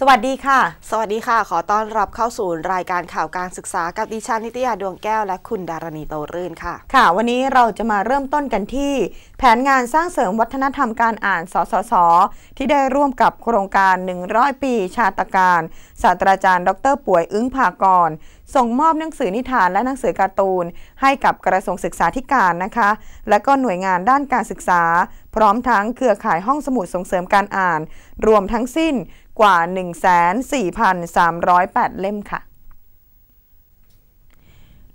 สวัสดีค่ะ สวัสดีค่ะ ขอต้อนรับเข้าสู่รายการข่าวการศึกษากับดิฉันนิตยาดวงแก้วและคุณดารณีโตรื่นค่ะ ค่ะ วันนี้เราจะมาเริ่มต้นกันที่แผนงานสร้างเสริมวัฒนธรรมการอ่าน สสส ที่ได้ร่วมกับโครงการ 100 ปีชาตการศาสตราจารย์ดรป่วยอึ้งภากร ส่งมอบหนังสือนิทานและหนังสือการ์ตูนให้กับกระทรวงศึกษาธิการนะคะ และก็หน่วยงานด้านการศึกษา พร้อมทั้งเครือข่ายห้องสมุดส่งเสริมการอ่าน รวมทั้งสิ้นกว่า 14,308 เล่มค่ะ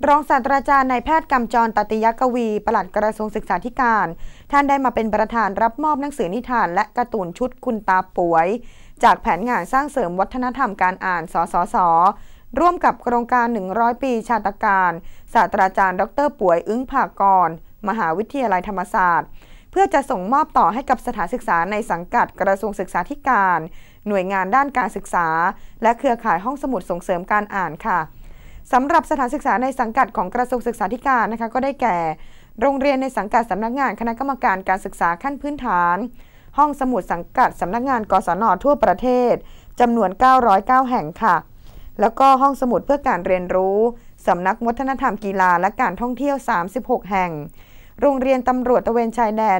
รองศาสตราจารย์นายแพทย์กำจรตติยกวี ปลัดกระทรวงศึกษาธิการ ท่านได้มาเป็นประธานรับมอบหนังสือนิทานและการ์ตูนชุดคุณตาป่วย จากแผนงานสร้างเสริมวัฒนธรรมการอ่าน สสสร่วมกับโครงการ 100 ปีชาติการศาสตราจารย์ ดรป่วยอึ้งภากร มหาวิทยาลัยธรรมศาสตร์ เพื่อจะส่งมอบต่อให้กับสถานศึกษาในสังกัดกระทรวงศึกษาธิการหน่วยงานด้านการศึกษา และเครือข่ายห้องสมุดส่งเสริมการอ่านค่ะสำหรับสถานศึกษาในสังกัดของกระทรวงศึกษาธิการนะคะ ก็ได้แก่ โรงเรียนในสังกัดสำนักงานคณะกรรมการการศึกษาขั้นพื้นฐาน ห้องสมุดสังกัดสำนักงานกศนทั่วประเทศ จำนวน 909 แห่งค่ะ แล้วก็ห้องสมุดเพื่อการเรียนรู้สำนักวัฒนธรรมกีฬาและการท่องเที่ยว 36 แห่ง โรงเรียนตำรวจตะเวนชายแดน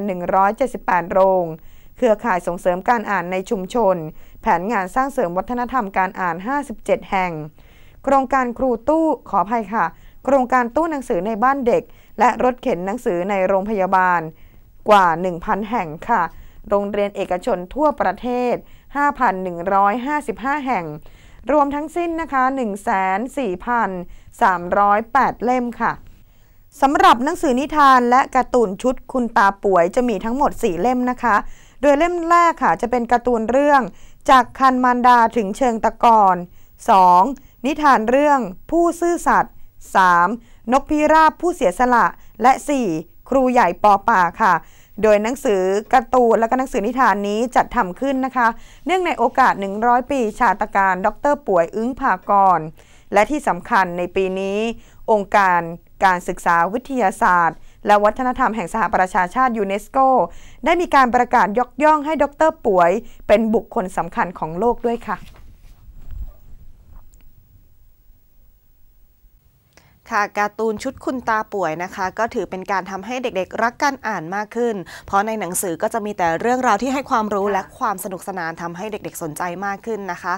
178 โรงเครือข่ายส่งเสริมการอ่านในชุมชน แผนงานสร้างเสริมวัฒนธรรมการอ่าน 57 แห่ง โครงการครูตู้ ขออภัยค่ะ โครงการตู้หนังสือในบ้านเด็ก และรถเข็นหนังสือในโรงพยาบาล กว่า 1,000 แห่งค่ะ โรงเรียนเอกชนทั่วประเทศ 5,155 แห่ง รวมทั้งสิ้นนะคะ 14,308 เล่มค่ะ สำหรับหนังสือนิทานและการ์ตูนชุดคุณตาป่วยจะมีทั้งหมด4เล่มนะคะโดยเล่มแรกค่ะจะเป็นการ์ตูนเรื่องจากคันมันดาถึงเชิงตะกอน 2. นิทานเรื่องผู้ซื่อสัตย์ 3. นกพิราบผู้เสียสละ และ 4. ครูใหญ่ปอป่าค่ะ โดยหนังสือการ์ตูนและก็หนังสือนิทานนี้จัดทำขึ้นนะคะ เนื่องในโอกาส 100 ปี ชาตการดรป่วยอึ้งภากร และที่สำคัญในปีนี้ องค์การการศึกษาวิทยาศาสตร์และวัฒนธรรมแห่งสหประชาชาติยูเนสโกได้มีการประกาศยกย่องให้ดรป่วยเป็นบุคคลสำคัญของโลกด้วยค่ะ ค่ะการ์ตูนชุดคุณตาป่วยนะคะ ก็ถือเป็นการทำให้เด็กๆรักการอ่านมากขึ้น เพราะในหนังสือก็จะมีแต่เรื่องราวที่ให้ความรู้และความสนุกสนานทำให้เด็กๆสนใจมากขึ้นนะคะ